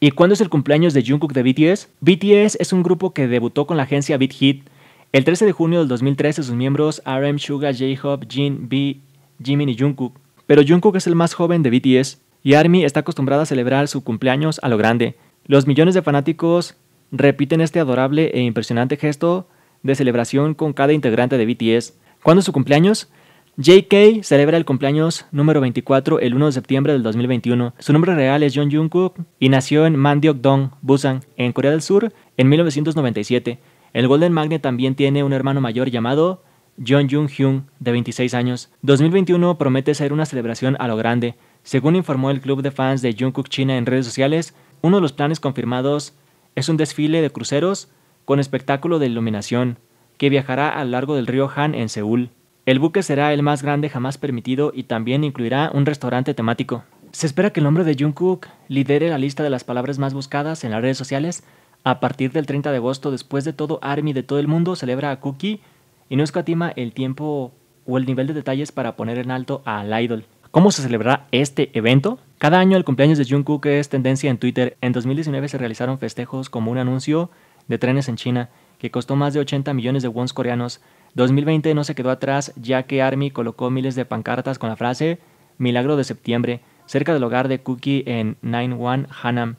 ¿Y cuándo es el cumpleaños de Jungkook de BTS? BTS es un grupo que debutó con la agencia Beat Hit. El 13 de junio del 2013 sus miembros RM, Suga, J-Hope, Jin, B, Jimin y Jungkook. Pero Jungkook es el más joven de BTS y ARMY está acostumbrada a celebrar su cumpleaños a lo grande. Los millones de fanáticos repiten este adorable e impresionante gesto de celebración con cada integrante de BTS. ¿Cuándo es su cumpleaños? JK celebra el cumpleaños número 24 el 1 de septiembre del 2021. Su nombre real es Jung Jungkook y nació en Mandiokdong, Busan, en Corea del Sur, en 1997. El Golden Magnet también tiene un hermano mayor llamado John Jung-hyun, de 26 años. 2021 promete ser una celebración a lo grande. Según informó el club de fans de Jungkook China en redes sociales, uno de los planes confirmados es un desfile de cruceros con espectáculo de iluminación que viajará a lo largo del río Han en Seúl. El buque será el más grande jamás permitido y también incluirá un restaurante temático. Se espera que el nombre de Jungkook lidere la lista de las palabras más buscadas en las redes sociales a partir del 30 de agosto. Después de todo, Army de todo el mundo celebra a Cookie y no escatima el tiempo o el nivel de detalles para poner en alto al idol. ¿Cómo se celebrará este evento? Cada año el cumpleaños de Jungkook es tendencia en Twitter. En 2019 se realizaron festejos como un anuncio de trenes en China que costó más de 80 millones de wons coreanos. 2020 no se quedó atrás ya que Army colocó miles de pancartas con la frase Milagro de septiembre cerca del hogar de Cookie en 91 Hanam,